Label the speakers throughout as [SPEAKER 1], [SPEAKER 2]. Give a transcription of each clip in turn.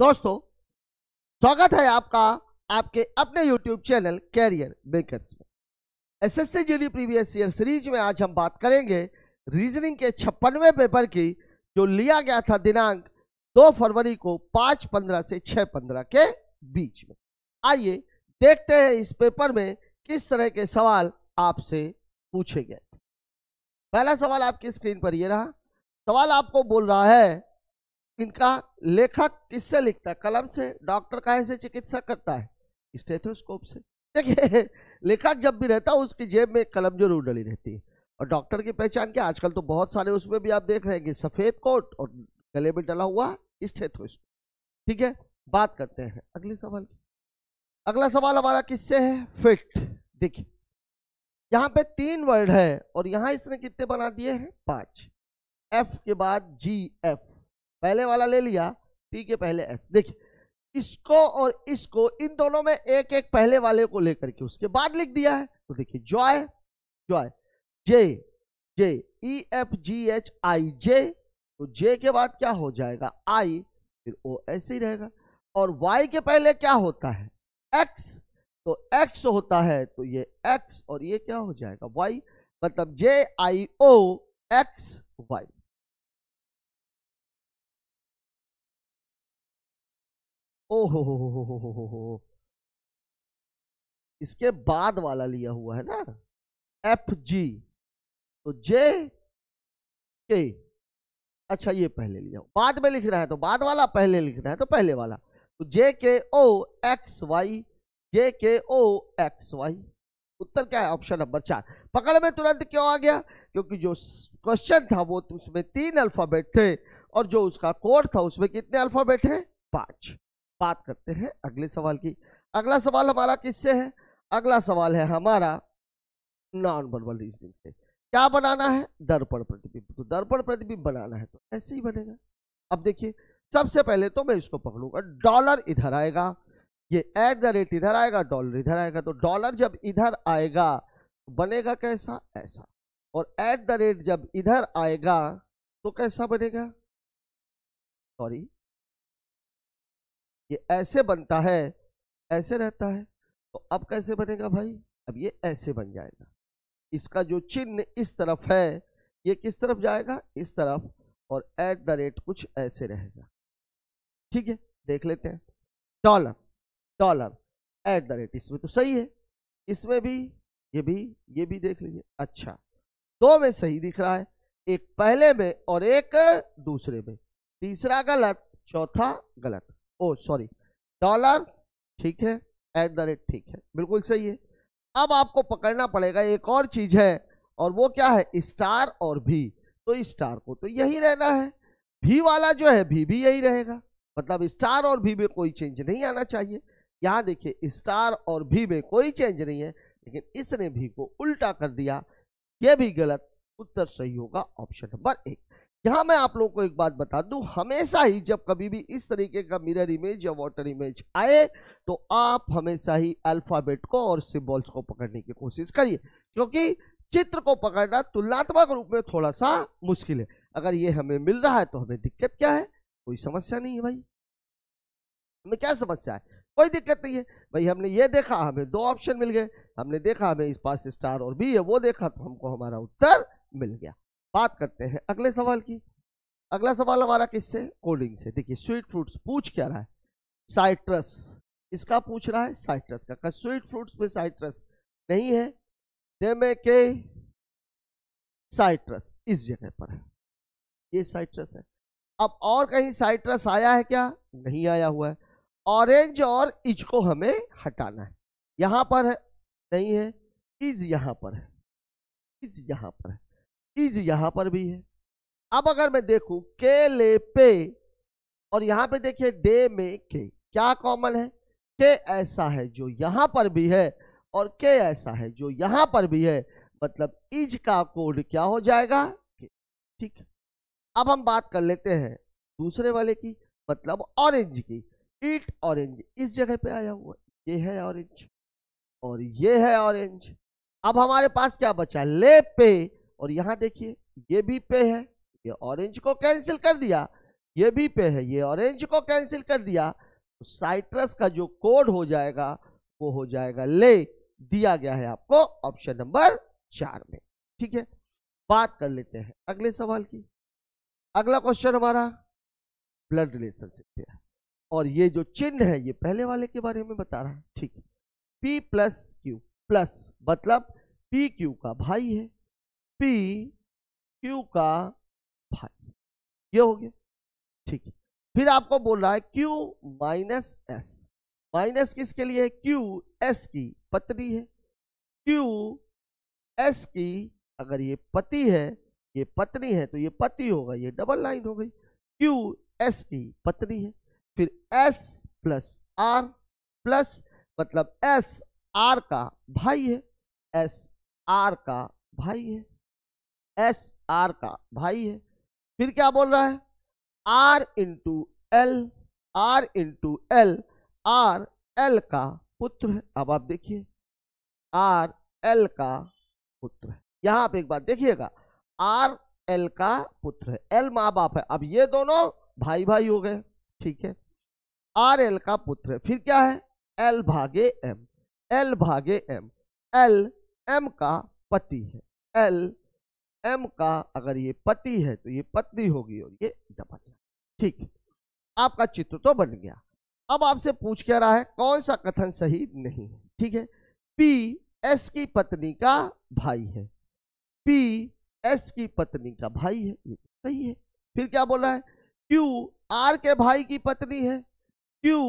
[SPEAKER 1] दोस्तों स्वागत है आपका आपके अपने YouTube चैनल कैरियर मेकर्स में S S C previous year series में आज हम बात करेंगे रीजनिंग के छप्पनवे पेपर की जो लिया गया था दिनांक 2 फरवरी को 5:15 पंद्रह से 6:15 पंद्रह के बीच में आइए देखते हैं इस पेपर में किस तरह के सवाल आपसे पूछे गए पहला सवाल आपकी स्क्रीन पर यह रहा सवाल आपको बोल रहा है इनका लेखक किससे लिखता है कलम से डॉक्टर का से चिकित्सा करता है स्टेथोस्कोप से देखिए लेखक जब भी रहता है उसकी जेब में कलम जरूर डली रहती है और डॉक्टर की पहचान क्या आजकल तो बहुत सारे उसमें भी आप देख रहे हैं कि सफ़ेद कोट और गले में डला हुआ स्टेथोस्कोप ठीक है बात करते हैं अगले सवाल अगला सवाल हमारा किससे है फिट देखिए यहाँ पे तीन वर्ड है और यहाँ इसने कितने बना दिए हैं पांच एफ के बाद जी एफ पहले वाला ले लिया टी के पहले एक्स देखिए इसको और इसको इन दोनों में एक एक पहले वाले को लेकर के उसके बाद लिख दिया है तो देखिए joy joy J J E F G H I J तो जे के बाद क्या हो जाएगा आई फिर ओ ऐसे ही रहेगा और वाई के पहले क्या होता है एक्स तो एक्स होता है तो ये एक्स और ये क्या हो जाएगा वाई मतलब जे आई
[SPEAKER 2] ओ एक्स वाई ओ हो हो हो हो हो हो
[SPEAKER 1] इसके बाद वाला लिया हुआ है ना एफ जी तो जे के अच्छा ये पहले लिया बाद में लिख रहा है तो बाद वाला पहले लिख रहा है तो पहले वाला तो जे के ओ एक्स वाई जे के ओ एक्स वाई उत्तर क्या है ऑप्शन नंबर चार पकड़ में तुरंत क्यों आ गया क्योंकि जो क्वेश्चन था वो तो उसमें तीन अल्फाबेट थे और जो उसका कोड था उसमें कितने अल्फाबेट है पांच बात करते हैं अगले सवाल की अगला सवाल हमारा किससे है अगला सवाल है हमारा नॉन वर्बल रीजनिंग से क्या बनाना है दर्पण प्रतिबिंब तो दर्पण प्रतिबिंब बनाना है तो ऐसे ही बनेगा अब देखिए सबसे पहले तो मैं इसको पकड़ूंगा डॉलर इधर आएगा ये एट द रेट इधर आएगा डॉलर इधर आएगा तो डॉलर जब इधर आएगा तो बनेगा कैसा ऐसा और एट द रेट जब इधर आएगा तो कैसा बनेगा सॉरी ये ऐसे बनता है ऐसे रहता है तो अब कैसे बनेगा भाई अब ये ऐसे बन जाएगा इसका जो चिन्ह इस तरफ है ये किस तरफ जाएगा इस तरफ और एट द रेट कुछ ऐसे रहेगा ठीक है देख लेते हैं dollar dollar at the rate इसमें तो सही है इसमें भी ये भी ये भी देख लीजिए अच्छा दो में सही दिख रहा है एक पहले में और एक दूसरे में तीसरा गलत चौथा गलत ओ सॉरी डॉलर ठीक है एट द रेट ठीक है बिल्कुल सही है अब आपको पकड़ना पड़ेगा एक और चीज है और वो क्या है स्टार और भी तो स्टार को तो यही रहना है भी वाला जो है भी भी यही रहेगा मतलब स्टार और भी में कोई चेंज नहीं आना चाहिए यहाँ देखिए स्टार और भी में कोई चेंज नहीं है लेकिन इसने भी को उल्टा कर दिया यह भी गलत उत्तर सही होगा ऑप्शन नंबर एक यहां मैं आप लोगों को एक बात बता दूं हमेशा ही जब कभी भी इस तरीके का मिरर इमेज या वाटर इमेज आए तो आप हमेशा ही अल्फाबेट को और सिम्बॉल्स को पकड़ने की कोशिश करिए क्योंकि चित्र को पकड़ना तुलनात्मक रूप में थोड़ा सा मुश्किल है अगर ये हमें मिल रहा है तो हमें दिक्कत क्या है कोई समस्या नहीं है भाई हमें क्या समस्या है कोई दिक्कत नहीं है भाई हमने ये देखा हमें दो ऑप्शन मिल गए हमने देखा हमें इस पास स्टार और बी है वो देखा तो हमको हमारा उत्तर मिल गया बात करते हैं अगले सवाल की अगला सवाल हमारा किससे कोल्ड से देखिए स्वीट फ्रूट्स पूछ क्या रहा है साइट्रस इसका पूछ रहा है साइट्रस का स्वीट फ्रूट्स में साइट्रस नहीं है दे के साइट्रस इस जगह पर है ये साइट्रस है अब और कहीं साइट्रस आया है क्या नहीं आया हुआ है ऑरेंज और इज को हमें हटाना है यहां पर है नहीं है इज यहां पर है इज यहां पर है इज यहां पर भी है अब अगर मैं देखूं के ले पे और यहां पे देखिए डे में के क्या कॉमन है के ऐसा है जो यहां पर भी है और के ऐसा है जो यहां पर भी है मतलब इज का कोड क्या हो जाएगा के ठीक है अब हम बात कर लेते हैं दूसरे वाले की मतलब ऑरेंज की ईट ऑरेंज इस जगह पे आया हुआ ये है ऑरेंज और ये है ऑरेंज अब हमारे पास क्या बचा ले पे और यहां देखिए ये भी पे है ये ऑरेंज को कैंसिल कर दिया ये भी पे है ये ऑरेंज को कैंसिल कर दिया तो साइट्रस का जो कोड हो जाएगा वो हो जाएगा ले दिया गया है आपको ऑप्शन नंबर चार में ठीक है बात कर लेते हैं अगले सवाल की अगला क्वेश्चन हमारा ब्लड रिलेशनशिप पे है और ये जो चिन्ह है ये पहले वाले के बारे में बता रहा है ठीक है पी प्लस क्यू प्लस मतलब पी क्यू का भाई है पी क्यू का भाई ये हो गया ठीक है फिर आपको बोल रहा है क्यू माइनस एस माइनस किसके लिए है क्यू एस की पत्नी है क्यू एस की अगर ये पति है ये पत्नी है तो ये पति होगा ये डबल लाइन हो गई क्यू एस की पत्नी है फिर एस प्लस आर प्लस मतलब एस आर का भाई है एस आर का भाई है एस आर का भाई है फिर क्या बोल रहा है R into L R into L R L का पुत्र है अब आप देखिए आर एल का पुत्र है यहां आप एक बात देखिएगा आर एल का पुत्र है एल माँ बाप है अब ये दोनों भाई भाई हो गए ठीक है आर एल का पुत्र है फिर क्या है एल भागे एम एल भागे एम एल एम का पति है एल एम का अगर ये पति है तो ये पत्नी होगी और ये डबल ठीक है आपका चित्र तो बन गया अब आपसे पूछ क्या रहा है कौन सा कथन सही नहीं है ठीक है पी एस की पत्नी का भाई है पी एस की पत्नी का भाई है ये सही है फिर क्या बोला है क्यू आर के भाई की पत्नी है क्यू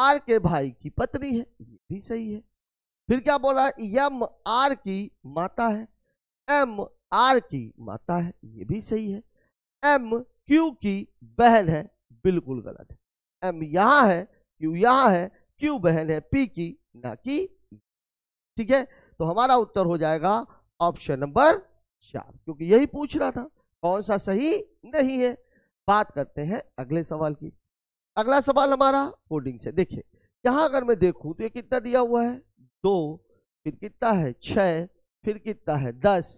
[SPEAKER 1] आर के भाई की पत्नी है ये भी सही है फिर क्या बोला है यम आर की माता है एम आर की माता है ये भी सही है एम क्यू की बहन है बिल्कुल गलत है एम यहाँ है क्यू यहाँ है क्यू बहन है पी की ना कि ठीक है तो हमारा उत्तर हो जाएगा ऑप्शन नंबर चार क्योंकि यही पूछ रहा था कौन सा सही नहीं है बात करते हैं अगले सवाल की अगला सवाल हमारा कोडिंग से देखिए यहां अगर मैं देखूं तो ये कितना दिया हुआ है दो फिर कितना है छ फिर कितना है दस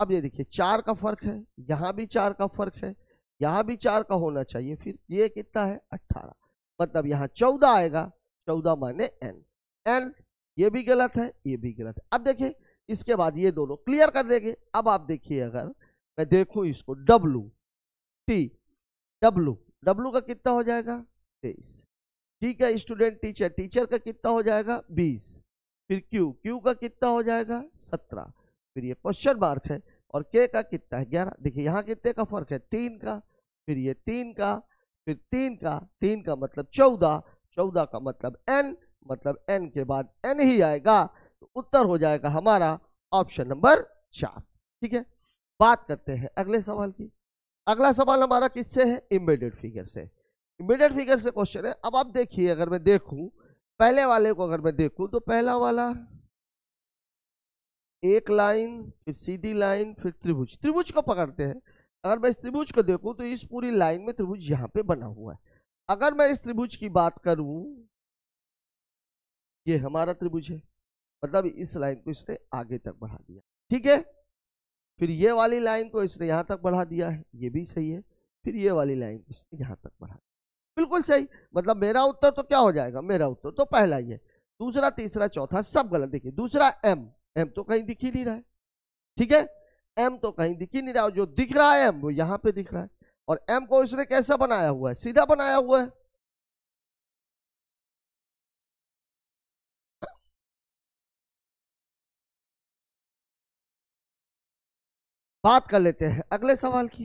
[SPEAKER 1] अब ये देखिए चार का फर्क है यहाँ भी चार का फर्क है यहाँ भी चार का होना चाहिए फिर ये कितना है अट्ठारह मतलब यहाँ चौदह आएगा चौदह माने एन एन ये भी गलत है ये भी गलत है अब देखिए इसके बाद ये दोनों क्लियर कर देंगे अब आप देखिए अगर मैं देखूँ इसको डब्लू टी डब्लू डब्लू का कितना हो जाएगा तेईस ठीक है स्टूडेंट टीचर टीचर का कितना हो जाएगा बीस फिर क्यू क्यू का कितना हो जाएगा सत्रह फिर ये क्वेश्चन मार्क है और के का कितना है ग्यारह देखिए यहाँ कितने का फर्क है तीन का फिर ये तीन का फिर तीन का तीन का मतलब चौदह चौदह का मतलब एन मतलब एन के बाद एन ही आएगा तो उत्तर हो जाएगा हमारा ऑप्शन नंबर चार ठीक है बात करते हैं अगले सवाल की अगला सवाल हमारा किससे है इम्बेडेड फिगर से इम्बेडेड फिगर से क्वेश्चन है अब आप देखिए अगर मैं देखूं पहले वाले को अगर मैं देखूं तो पहला वाला एक लाइन फिर सीधी लाइन फिर त्रिभुज त्रिभुज को पकड़ते हैं अगर मैं इस त्रिभुज को देखूं तो इस पूरी लाइन में त्रिभुज यहां पे बना हुआ है अगर मैं इस त्रिभुज की बात करूं ये हमारा त्रिभुज है मतलब इस लाइन को इसने आगे तक बढ़ा दिया ठीक है फिर ये वाली लाइन को इसने यहां तक बढ़ा दिया है ये भी सही है फिर ये वाली लाइन को इसने यहां तक बढ़ा दिया बिल्कुल सही मतलब मेरा उत्तर तो क्या हो जाएगा मेरा उत्तर तो पहला ही है दूसरा तीसरा चौथा सब गलत देखिए दूसरा एम एम तो कहीं दिख ही नहीं रहा है ठीक है एम तो कहीं दिख ही नहीं रहा है जो दिख रहा है एम वो यहां पे दिख रहा है और एम को इसने कैसा बनाया हुआ है सीधा बनाया हुआ है
[SPEAKER 2] बात कर लेते
[SPEAKER 1] हैं अगले सवाल की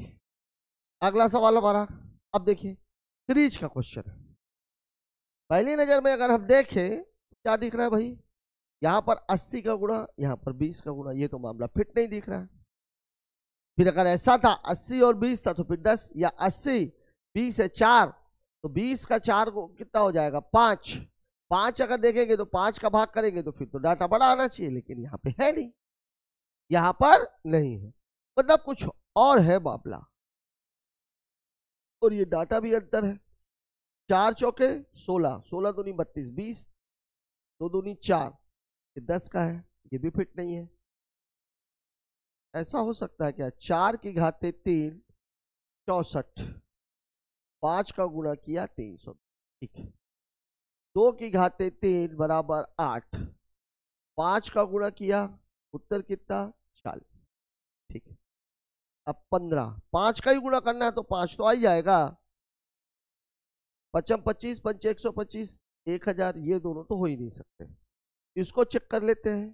[SPEAKER 1] अगला सवाल हमारा अब देखिए त्रिज का क्वेश्चन पहली नजर में अगर हम देखें क्या दिख रहा है भाई यहां पर 80 का गुणा यहां पर 20 का गुणा ये तो मामला फिट नहीं दिख रहा है फिर अगर ऐसा था 80 और 20 था तो फिर 10 या 80 20 है चार तो 20 का चार को कितना हो जाएगा पांच पांच अगर देखेंगे तो पांच का भाग करेंगे तो फिर तो डाटा बड़ा आना चाहिए लेकिन यहाँ पे है नहीं यहाँ पर नहीं है मतलब कुछ और है मामला और ये डाटा भी अंतर है चार चौके सोलह सोलह दूनी बत्तीस बीस दो दूनी चार ये दस का है ये भी फिट नहीं है ऐसा हो सकता है क्या चार की घाते तीन चौसठ पांच का गुणा किया तीन सौ ठीक है दो की घाते तीन बराबर आठ पांच का गुणा किया उत्तर कितना चालीस ठीक है अब पंद्रह पांच का ही गुणा करना है तो पांच तो आ ही जाएगा पचम पच्चीस पंच एक सौ पच्चीस एक हजार ये दोनों तो हो ही नहीं सकते इसको चेक कर लेते हैं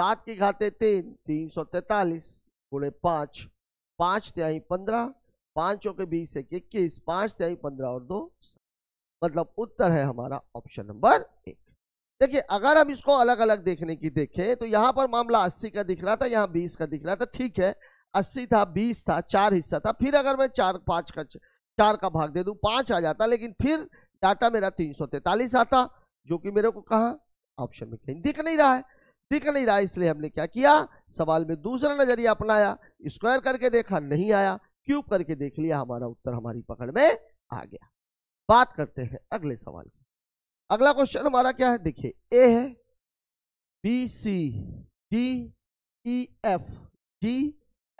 [SPEAKER 1] सात की घाते तीन तीन सौ तैतालीस गुणे पाँच पाँच त्याई पंद्रह पांचों के बीस एक इक्कीस पाँच त्याई पंद्रह और दो मतलब उत्तर है हमारा ऑप्शन नंबर एक देखिए अगर हम इसको अलग अलग देखने की देखें तो यहाँ पर मामला अस्सी का दिख रहा था यहाँ बीस का दिख रहा था ठीक है अस्सी था बीस था चार हिस्सा था फिर अगर मैं चार पाँच का चार का भाग दे दूँ पाँच आ जाता लेकिन फिर डाटा मेरा तीन सौ तैतालीस आता जो कि मेरे को कहा ऑप्शन में कहीं दिख नहीं रहा है दिख नहीं रहा इसलिए हमने क्या किया सवाल में दूसरा नजरिया अपनाया स्क्वायर करके देखा नहीं आया क्यूब करके देख लिया हमारा उत्तर हमारी पकड़ में आ गया बात करते हैं अगले सवाल की अगला क्वेश्चन हमारा क्या है देखिए ए है B C D E F G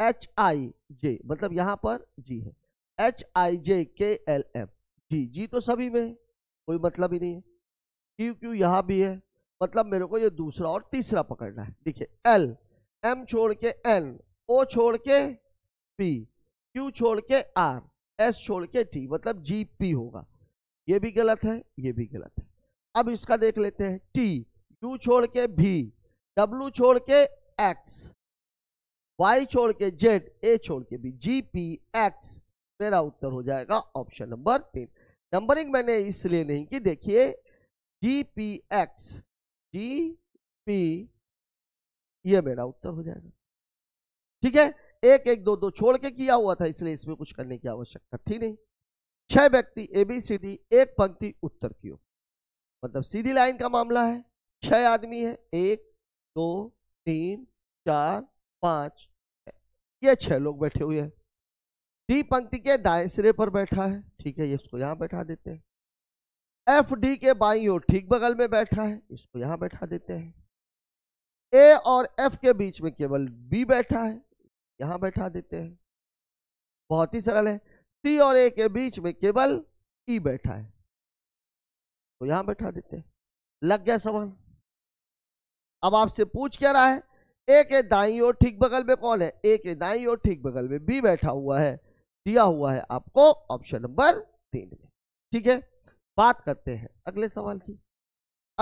[SPEAKER 1] H I J मतलब यहां पर जी है एच आई जे के एल एफ जी जी तो सभी में कोई मतलब ही नहीं है क्यू क्यू यहां भी है मतलब मेरे को ये दूसरा और तीसरा पकड़ना है देखिए एल एम छोड़ के एन ओ छोड़ के पी क्यू छोड़ के आर एस छोड़ के टी मतलब जी पी होगा ये भी गलत है ये भी गलत है अब इसका देख लेते हैं टी यू छोड़ के भी डब्लू छोड़ के एक्स वाई छोड़ के जेड ए छोड़ के भी जी पी एक्स मेरा उत्तर हो जाएगा ऑप्शन नंबर तीन नंबरिंग मैंने इसलिए नहीं की देखिए G P X D P ये मेरा उत्तर हो जाएगा ठीक है एक एक दो दो छोड़ के किया हुआ था इसलिए इसमें कुछ करने की आवश्यकता थी नहीं छह व्यक्ति ए बी सी डी एक पंक्ति उत्तर की हो मतलब सीधी लाइन का मामला है छह आदमी है एक दो तीन चार पांच ये छह लोग बैठे हुए हैं डी पंक्ति के दाएं सिरे पर बैठा है ठीक है ये इसको यहां बैठा देते हैं एफ डी के बाई ओर ठीक बगल में बैठा है इसको यहां बैठा देते हैं ए और एफ के बीच में केवल बी बैठा है यहां बैठा देते हैं बहुत ही सरल है सी और ए के बीच में केवल ई e
[SPEAKER 2] बैठा है तो
[SPEAKER 1] यहां बैठा देते हैं लग गया सवाल अब आपसे पूछ क्या रहा है ए के दाई ओर ठीक बगल में कौन है ए के दाई ओर ठीक बगल में बी बैठा हुआ है दिया हुआ है आपको ऑप्शन नंबर तीन में ठीक है बात करते हैं अगले सवाल की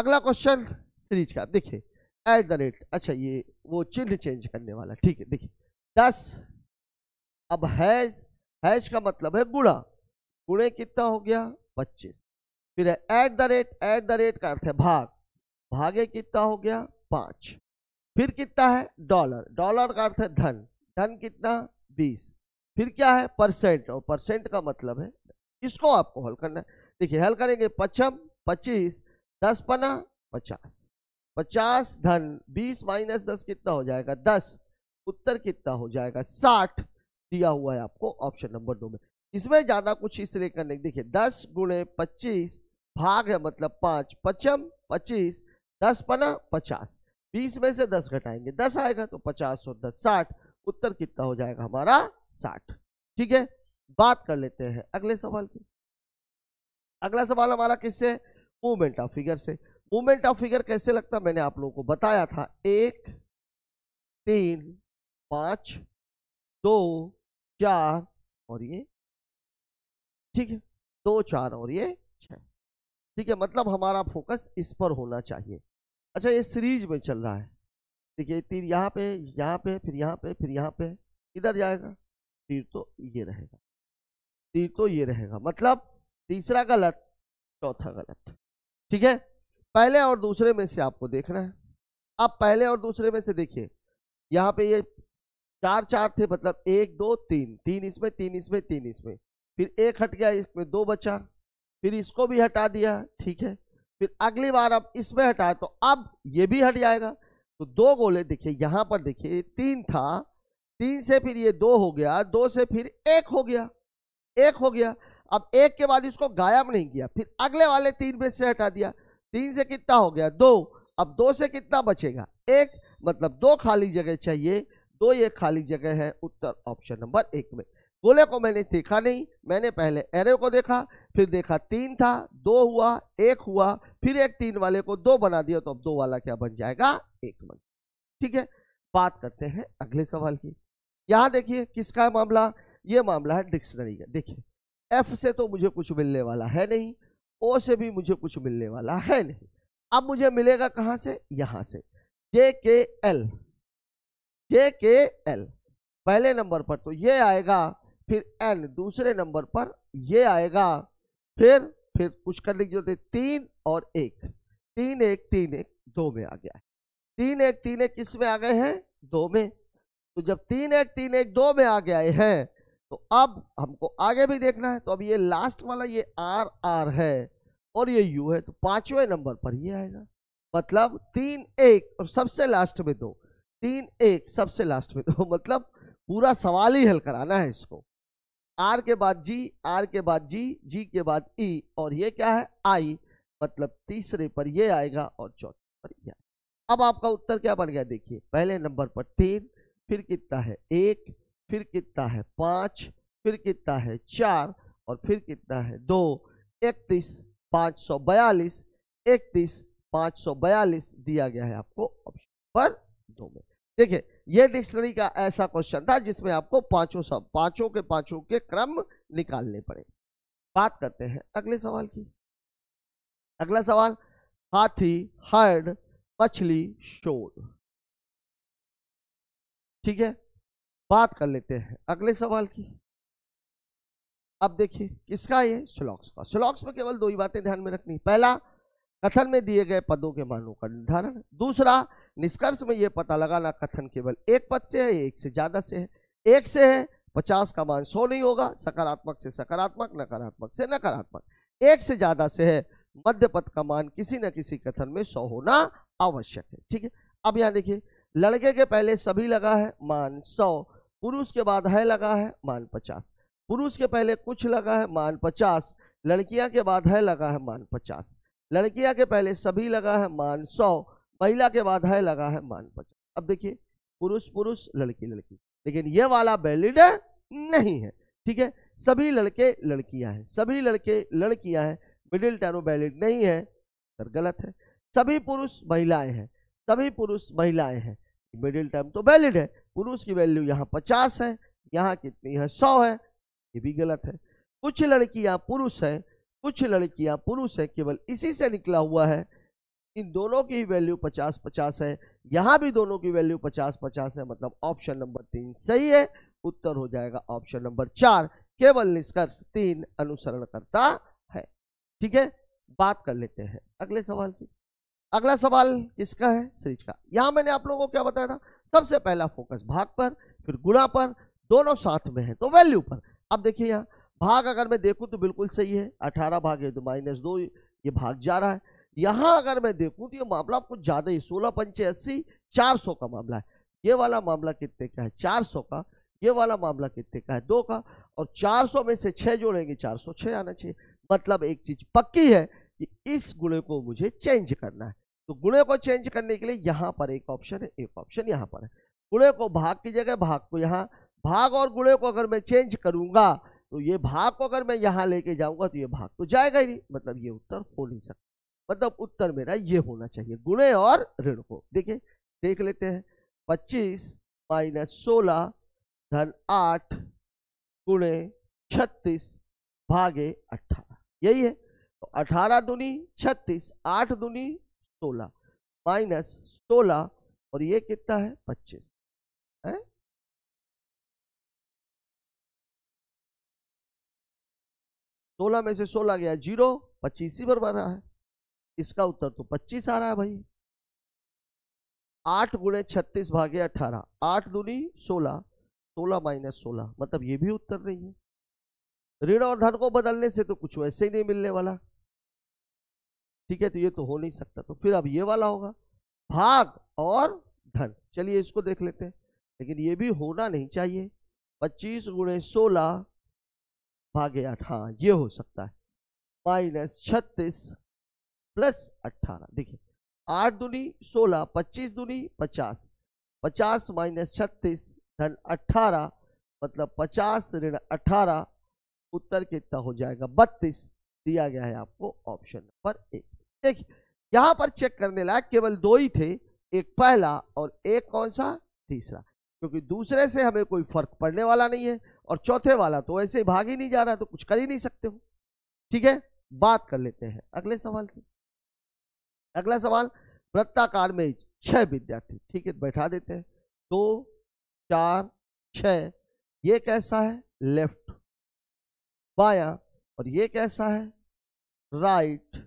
[SPEAKER 1] अगला क्वेश्चन सीरीज का देखिए एट द रेट अच्छा ये वो चिन्ह चेंज करने वाला ठीक है देखिए दस अब हैज हैज का मतलब है गुणा गुणे कितना हो गया पच्चीस फिर है at the rate at the rate का अर्थ है भाग भागे कितना हो गया पांच फिर कितना है डॉलर डॉलर का अर्थ है धन धन कितना बीस फिर क्या है परसेंट और परसेंट का मतलब है इसको आपको हल करना है देखिए हल करेंगे पचम पच्चीस दस पना पचास पचास धन बीस माइनस दस कितना हो जाएगा दस उत्तर कितना हो जाएगा साठ दिया हुआ है आपको ऑप्शन नंबर दो में इसमें ज्यादा कुछ इसलिए करने देखिए दस गुणे पच्चीस भाग है मतलब पांच पचम पच्चीस दस पना पचास बीस में से दस घटाएंगे दस आएगा तो पचास और दस साठ उत्तर कितना हो जाएगा हमारा साठ ठीक है बात कर लेते हैं अगले सवाल की अगला सवाल हमारा किससे मूवमेंट ऑफ फिगर से मूवमेंट ऑफ फिगर कैसे लगता मैंने आप लोगों को बताया था एक तीन पांच दो चार और ये ठीक है दो चार और ये छह ठीक है मतलब हमारा फोकस इस पर होना चाहिए अच्छा ये सीरीज में चल रहा है ठीक है तीर यहाँ पे यहाँ पे फिर यहाँ पे फिर यहाँ पे इधर जाएगा तीर तो ये रहेगा तीर तो ये रहेगा मतलब तीसरा गलत चौथा गलत ठीक है पहले और दूसरे में से आपको देखना है आप पहले और दूसरे में से देखिए यहाँ पे ये चार चार थे मतलब एक दो तीन तीन इसमें तीन इसमें तीन इसमें फिर एक हट गया इसमें दो बचा फिर इसको भी हटा दिया ठीक है फिर अगली बार अब इसमें हटाए तो अब ये भी हट जाएगा तो दो गोले देखिए यहाँ पर देखिए तीन था तीन से फिर ये दो हो गया दो से फिर एक हो गया एक हो गया अब एक के बाद इसको गायब नहीं किया फिर अगले वाले तीन में से हटा दिया तीन से कितना हो गया दो अब दो से कितना बचेगा एक मतलब दो खाली जगह चाहिए दो ये खाली जगह है उत्तर ऑप्शन नंबर एक में गोले को मैंने देखा नहीं मैंने पहले एरे को देखा फिर देखा तीन था दो हुआ एक हुआ फिर एक तीन वाले को दो बना दिया तो अब दो वाला क्या बन जाएगा एक बन ठीक है बात करते हैं अगले सवाल की यहां देखिए किसका मामला ये मामला है डिक्शनरी का देखिए एफ से तो मुझे कुछ मिलने वाला है नहीं ओ से भी मुझे कुछ मिलने वाला है नहीं अब मुझे मिलेगा कहां से यहां से जे के एल जे के एल पहले नंबर पर तो ये आएगा फिर एन दूसरे नंबर पर ये आएगा फिर फिर कुछ करने की जरूरत है तीन और एक तीन एक तीन एक दो में आ गया तीन एक तीन एक किस में आ गए हैं दो में तो जब तीन एक तीन एक दो में आ गए हैं तो अब हमको आगे भी देखना है तो अब ये लास्ट वाला ये आर आर है और ये यू है तो पांचवें नंबर पर ये आएगा मतलब तीन एक और सबसे लास्ट में दो तीन एक सबसे लास्ट में दो मतलब पूरा सवाल ही हल कराना है इसको आर के बाद जी आर के बाद जी जी के बाद ई e, और ये क्या है आई मतलब तीसरे पर ये आएगा और चौथे पर यह आएगा अब आपका उत्तर क्या बन गया देखिए पहले नंबर पर तीन फिर कितना है एक फिर कितना है पाँच फिर कितना है चार और फिर कितना है दो इकतीस पाँच सौ बयालीस इकतीस पाँच सौ बयालीस दिया गया है आपको ऑप्शन पर दो में देखिए ये डिक्शनरी का ऐसा क्वेश्चन था जिसमें आपको पांचों सब पांचों के पांचों के क्रम निकालने पड़े बात करते हैं अगले सवाल की अगला सवाल हाथी हर्ड मछली
[SPEAKER 2] शोर ठीक है बात कर लेते हैं
[SPEAKER 1] अगले सवाल की अब देखिए किसका ये स्लॉक्स का स्लॉक्स में केवल दो ही बातें ध्यान में रखनी पहला कथन में दिए गए पदों के मानों का निर्धारण दूसरा निष्कर्ष में यह पता लगाना कथन केवल एक पद से है एक से ज्यादा से है एक से है पचास का मान सौ नहीं होगा सकारात्मक से सकारात्मक नकारात्मक से नकारात्मक एक से ज्यादा से है मध्य पद का मान किसी न किसी कथन में सौ होना आवश्यक है ठीक है अब यहां देखिए लड़के के पहले सभी लगा है मान सौ पुरुष के बाद है लगा है मान पचास पुरुष के पहले कुछ लगा है मान पचास लड़कियां के बाद है लगा है मान पचास लड़कियां के पहले सभी लगा है मान सौ महिला के बाद है लगा है मान पचास अब देखिए पुरुष पुरुष लड़की लड़की लेकिन ये वाला वैलिड नहीं है ठीक है सभी लड़के लड़कियां हैं सभी लड़के लड़कियां हैं मिडिल टर्म वैलिड नहीं है सर गलत है सभी पुरुष महिलाएं हैं सभी पुरुष महिलाएं हैं मिडिल टर्म तो वैलिड है पुरुष की वैल्यू यहाँ पचास है यहाँ कितनी है सौ है ये भी गलत है कुछ लड़कियाँ पुरुष है कुछ लड़कियां पुरुष है केवल इसी से निकला हुआ है इन दोनों की वैल्यू पचास पचास है यहाँ भी दोनों की वैल्यू पचास पचास है मतलब ऑप्शन नंबर तीन सही है उत्तर हो जाएगा ऑप्शन नंबर चार केवल निष्कर्ष तीन अनुसरण करता है ठीक है बात कर लेते हैं अगले सवाल की अगला सवाल किसका है सीरीज का यहां मैंने आप लोगों को क्या बताया था सबसे पहला फोकस भाग पर फिर गुणा पर दोनों साथ में है तो वैल्यू पर अब देखिए यहाँ भाग अगर मैं देखूँ तो बिल्कुल सही है अठारह भाग है तो माइनस दो ये भाग जा रहा है यहाँ अगर मैं देखूँ तो ये मामला कुछ ज़्यादा ही सोलह पंचे अस्सी चार सौ का मामला है ये वाला मामला कितने का है चार सौ का ये वाला मामला कितने का है दो का और चार सौ में से छः जोड़ेंगे चार सौ छः आना चाहिए मतलब एक चीज़ पक्की है कि इस गुणे को मुझे चेंज करना है तो गुणे को चेंज करने के लिए यहाँ पर एक ऑप्शन है एक ऑप्शन यहाँ पर है गुणे को भाग की जगह भाग को यहाँ भाग और गुणे को अगर मैं चेंज करूंगा तो ये भाग को अगर मैं यहाँ लेके जाऊंगा तो ये भाग तो जाएगा ही नहीं मतलब ये उत्तर हो नहीं सकता मतलब उत्तर मेरा ये होना चाहिए गुणे और ऋण को देखिए देख लेते हैं पच्चीस माइनस सोलह धन आठ गुणे छत्तीस भागे अट्ठारह यही है तो अठारह दुनी छत्तीस आठ दुनी सोलह माइनस सोलह और ये कितना है पच्चीस है
[SPEAKER 2] सोलह में से सोलह गया जीरो
[SPEAKER 1] पच्चीस ही बराबर रहा है इसका उत्तर तो पच्चीस आ रहा है भाई आठ गुणे छत्तीस भागे अठारह आठ दूनी सोलह सोलह माइनस सोलह मतलब ये भी उत्तर नहीं है ऋण और धन को बदलने से तो कुछ वैसे ही नहीं मिलने वाला ठीक है तो ये तो हो नहीं सकता तो फिर अब ये वाला होगा भाग और धन चलिए इसको देख लेते हैं लेकिन ये भी होना नहीं चाहिए पच्चीस गुणे सोलह भागे आठ हाँ ये हो सकता है माइनस छत्तीस प्लस अट्ठारह देखिए आठ दूनी सोलह पच्चीस दूनी पचास पचास माइनस छत्तीस धन अट्ठारह मतलब पचास ऋण अट्ठारह उत्तर कितना हो जाएगा बत्तीस दिया गया है आपको ऑप्शन नंबर एक देखिए यहां पर चेक करने लायक केवल दो ही थे एक पहला और एक कौन सा तीसरा क्योंकि दूसरे से हमें कोई फर्क पड़ने वाला नहीं है और चौथे वाला तो ऐसे भाग ही नहीं जा रहा तो कुछ कर ही नहीं सकते हो ठीक है बात कर लेते हैं अगले सवाल की अगला सवाल वृत्ताकार में छह विद्यार्थी ठीक है बैठा देते हैं दो चार छ ये कैसा है लेफ्ट बाया और ये कैसा है राइट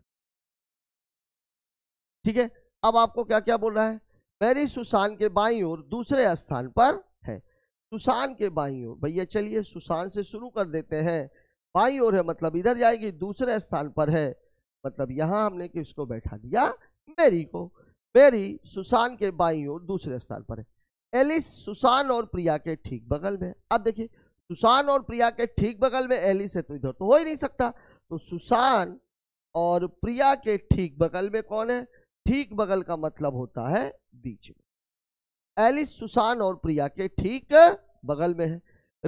[SPEAKER 1] ठीक है अब आपको क्या क्या बोल रहा है मैरी सुशान के बाई और दूसरे स्थान पर है सुशान के बाई और भैया चलिए सुशान से शुरू कर देते हैं बाई और है मतलब इधर जाएगी दूसरे स्थान पर है मतलब यहां हमने किसको बैठा दिया मेरी को मेरी सुशान के बाई और दूसरे स्थान पर है एलिस सुशान और प्रिया के ठीक बगल में अब देखिए सुशान और प्रिया के ठीक बगल में एलिस है तो इधर तो हो ही नहीं सकता तो सुशान और प्रिया के ठीक बगल में कौन है ठीक बगल का मतलब होता है बीच में एलिस सुसान और प्रिया के ठीक बगल में है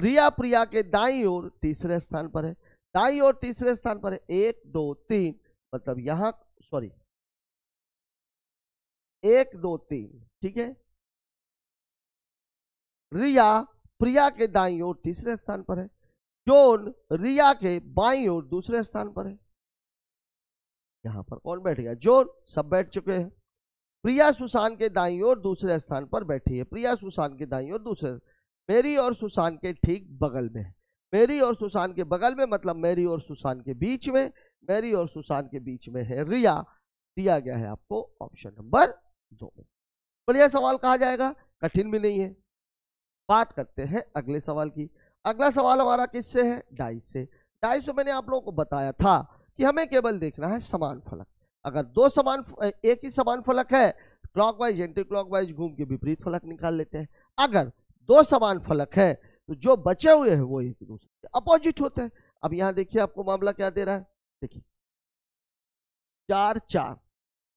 [SPEAKER 1] रिया प्रिया के दाई और तीसरे स्थान पर है दाई और तीसरे स्थान पर है एक दो तीन मतलब यहां सॉरी एक दो तीन ठीक है रिया प्रिया के दाई और तीसरे स्थान पर है जोन रिया के बाई और दूसरे स्थान पर है यहां पर कौन बैठ गया जोन सब बैठ चुके हैं प्रिया सुशान के दाई और दूसरे स्थान पर बैठी है प्रिया सुशान के दाई और दूसरे मेरी और सुशान के ठीक बगल में मेरी और सुशान के बगल में मतलब मेरी और सुशान के बीच में मेरी और सुशान के बीच में है रिया दिया गया है आपको ऑप्शन नंबर दो बढ़िया सवाल कहा जाएगा कठिन भी नहीं है बात करते हैं अगले सवाल की अगला सवाल हमारा किससे है डाइस से डाइस तो मैंने आप लोगों को बताया था कि हमें केवल देखना है समान फलक अगर दो समान एक ही समान फलक है क्लॉकवाइज एंटी क्लॉकवाइज घूम के विपरीत फलक निकाल लेते हैं अगर दो समान फलक है तो जो बचे हुए हैं वो एक दूसरे के अपोजिट होते हैं अब यहां देखिए आपको मामला क्या दे रहा है देखिए चार चार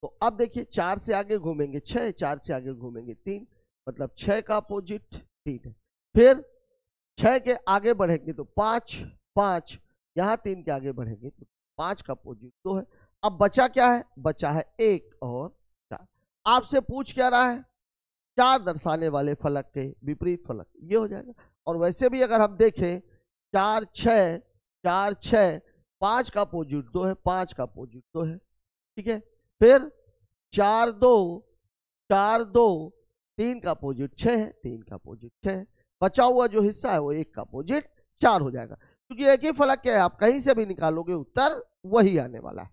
[SPEAKER 1] तो अब देखिए चार से आगे घूमेंगे छह चार से आगे घूमेंगे तीन मतलब छः का अपोजिट तीन है फिर छह के आगे बढ़ेंगे तो पांच पांच यहां तीन के आगे बढ़ेंगे तो पांच का पोजिट दो है अब बचा क्या है बचा है एक और चार आपसे पूछ क्या रहा है चार दर्शाने वाले फलक के विपरीत फलक ये हो जाएगा और वैसे भी अगर हम देखें चार छ चार छ पांच का अपोजिट दो है पांच का अपोजिट दो है ठीक है फिर चार दो चार दो तीन का अपोजिट छ है तीन का अपोजिट छ है बचा हुआ जो हिस्सा है वो एक का अपोजिट चार हो जाएगा क्योंकि एक ही फलक क्या है आप कहीं से भी निकालोगे उत्तर वही आने वाला है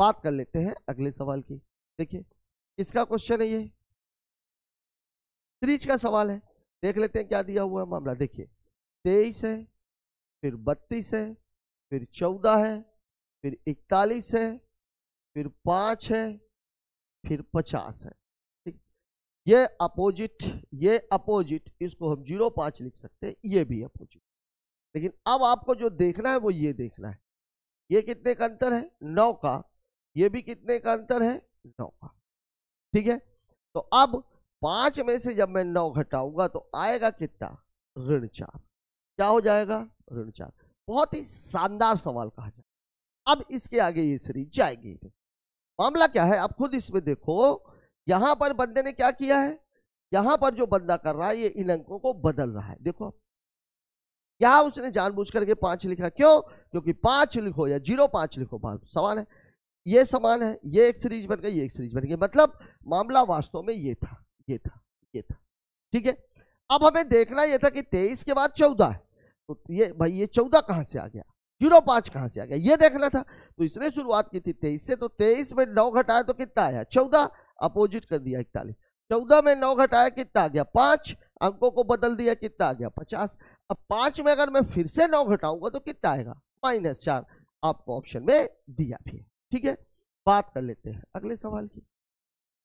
[SPEAKER 1] बात कर लेते हैं अगले सवाल की देखिए किसका क्वेश्चन है ये त्रिज का सवाल है देख लेते हैं क्या दिया हुआ है मामला देखिए तेईस है फिर बत्तीस है फिर चौदह है फिर इकतालीस है फिर पांच है फिर पचास है ठीक ये अपोजिट ये अपोजिट इसको हम जीरो पांच लिख सकते हैं ये भी अपोजिट लेकिन अब आपको जो देखना है वो ये देखना है ये कितने का अंतर है नौ का ये भी कितने का अंतर है नौ का ठीक है तो अब पांच में से जब मैं नौ घटाऊंगा तो आएगा कितना ऋण चार क्या हो जाएगा ऋण चार बहुत ही शानदार सवाल कहा जाए अब इसके आगे ये सीरीज जाएगी मामला क्या है आप खुद इसमें देखो यहां पर बंदे ने क्या किया है यहां पर जो बंदा कर रहा है ये इन अंकों को बदल रहा है देखो यहां उसने जानबूझ करके पांच लिखा क्यों क्योंकि पांच लिखो या जीरो पांच लिखो पांच समान है ये समान है ये एक सीरीज बन गई ये एक सीरीज बन गई मतलब मामला वास्तव में ये था ये था ये था ठीक है अब हमें देखना यह था कि तेईस के बाद चौदह है तो ये भाई ये चौदह कहाँ से आ गया जीरो पांच कहाँ से आ गया ये देखना था तो इसने शुरुआत की थी तेईस से तो तेईस में नौ घटाया तो कितना आया चौदह अपोजिट कर दिया इकतालीस चौदह में नौ घटाया कितना आ गया पांच अंकों को बदल दिया कितना आ गया पचास अब पांच में अगर मैं फिर से नौ घटाऊंगा तो कितना आएगा माइनस चार आपको ऑप्शन में दिया भी है ठीक है बात कर लेते हैं अगले सवाल की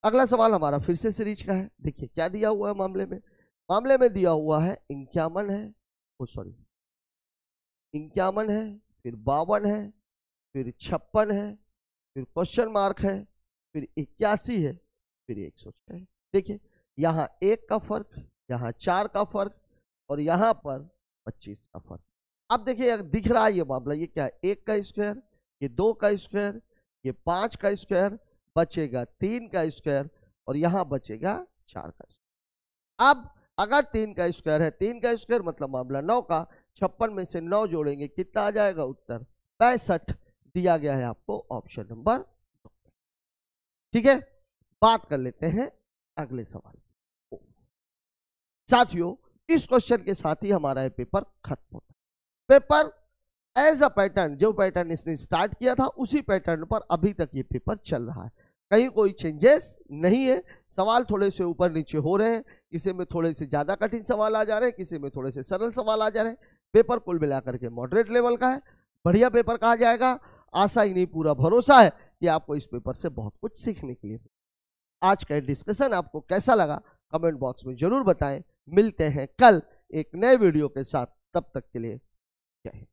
[SPEAKER 1] अगला सवाल हमारा फिर से सीरीज का है देखिए क्या दिया हुआ है मामले में मामले में दिया हुआ है इंक्यावन है ओ सॉरी इंक्यावन है फिर बावन है फिर छप्पन है फिर क्वेश्चन मार्क है फिर इक्यासी है फिर एक सौ देखिए यहाँ एक का फर्क यहाँ चार का फर्क और यहाँ पर पच्चीस का फर्क अब देखिए दिख रहा है ये मामला ये क्या है एक का स्क्वायर ये दो का स्क्वायर ये पाँच का स्क्वायर बचेगा तीन का स्क्वायर और यहाँ बचेगा चार का स्क्वायर अब अगर तीन का स्क्वायर है तीन का स्क्वायर मतलब मामला नौ का छप्पन में से नौ जोड़ेंगे कितना आ जाएगा उत्तर पैंसठ दिया गया है आपको ऑप्शन नंबर ठीक है बात कर लेते हैं अगले सवाल साथियों इस क्वेश्चन के साथ ही हमारा पेपर खत्म होता है पेपर एज अ पैटर्न जो पैटर्न इसने स्टार्ट किया था उसी पैटर्न पर अभी तक ये पेपर चल रहा है कहीं कोई चेंजेस नहीं है सवाल थोड़े से ऊपर नीचे हो रहे हैं किसी में थोड़े से ज़्यादा कठिन सवाल आ जा रहे हैं किसी में थोड़े से सरल सवाल आ जा रहे हैं पेपर कुल मिलाकर के मॉडरेट लेवल का है बढ़िया पेपर कहा जाएगा आशा ही नहीं पूरा भरोसा है कि आपको इस पेपर से बहुत कुछ सीखने के लिए आज का डिस्कशन आपको कैसा लगा कमेंट बॉक्स में जरूर बताएं मिलते हैं कल एक नए वीडियो के साथ
[SPEAKER 2] तब तक के लिए जय हिंद